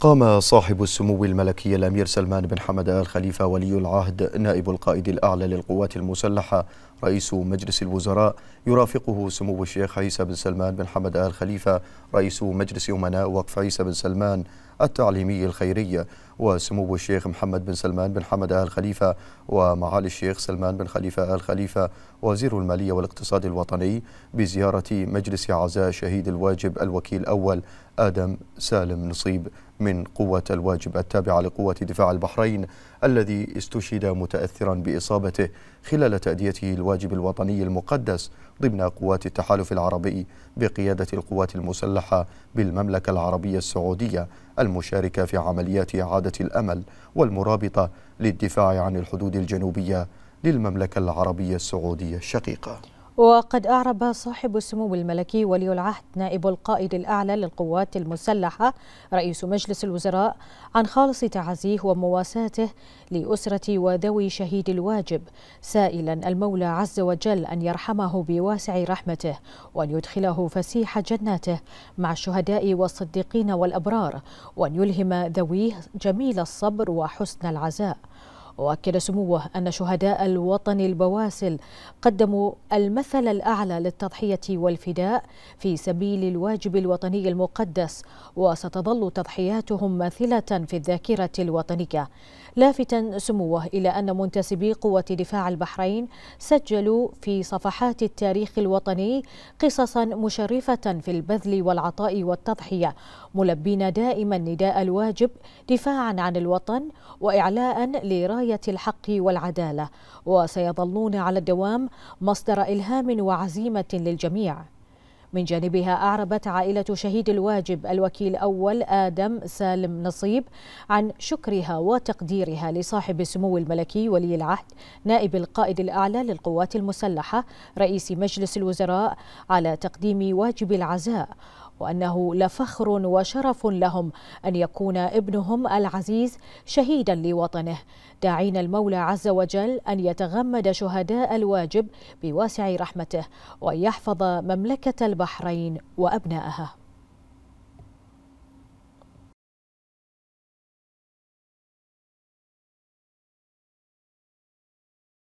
قام صاحب السمو الملكي الأمير سلمان بن حمد آل خليفة ولي العهد نائب القائد الأعلى للقوات المسلحة رئيس مجلس الوزراء يرافقه سمو الشيخ عيسى بن سلمان بن حمد آل خليفة رئيس مجلس أمناء وقف عيسى بن سلمان التعليمي الخيري وسمو الشيخ محمد بن سلمان بن حمد آل خليفة ومعالي الشيخ سلمان بن خليفة آل خليفة وزير المالية والاقتصاد الوطني بزيارة مجلس عزاء شهيد الواجب الوكيل الاول آدم سالم نصيب من قوة الواجب التابعة لقوة دفاع البحرين الذي استشهد متأثرا بإصابته خلال تأديته الواجب الوطني المقدس ضمن قوات التحالف العربي بقيادة القوات المسلحة بالمملكة العربية السعودية المشاركة في عمليات إعادة الأمل والمرابطة للدفاع عن الحدود الجنوبية للمملكة العربية السعودية الشقيقة وقد أعرب صاحب السمو الملكي ولي العهد نائب القائد الأعلى للقوات المسلحة رئيس مجلس الوزراء عن خالص تعزيه ومواساته لأسرة وذوي شهيد الواجب سائلا المولى عز وجل أن يرحمه بواسع رحمته وأن يدخله فسيح جناته مع الشهداء والصديقين والأبرار وأن يلهم ذويه جميل الصبر وحسن العزاء وأكد سموه أن شهداء الوطن البواسل قدموا المثل الأعلى للتضحية والفداء في سبيل الواجب الوطني المقدس وستظل تضحياتهم ماثلة في الذاكرة الوطنية لافتا سموه إلى أن منتسبي قوة دفاع البحرين سجلوا في صفحات التاريخ الوطني قصصا مشرفة في البذل والعطاء والتضحية ملبين دائما نداء الواجب دفاعا عن الوطن وإعلاء لراية الحق والعدالة وسيظلون على الدوام مصدر إلهام وعزيمة للجميع من جانبها أعربت عائلة شهيد الواجب الوكيل أول آدم سالم نصيب عن شكرها وتقديرها لصاحب السمو الملكي ولي العهد نائب القائد الأعلى للقوات المسلحة رئيس مجلس الوزراء على تقديم واجب العزاء وأنه لفخر وشرف لهم أن يكون ابنهم العزيز شهيدا لوطنه داعين المولى عز وجل أن يتغمد شهداء الواجب بواسع رحمته وأن يحفظ مملكة البحرين وأبنائها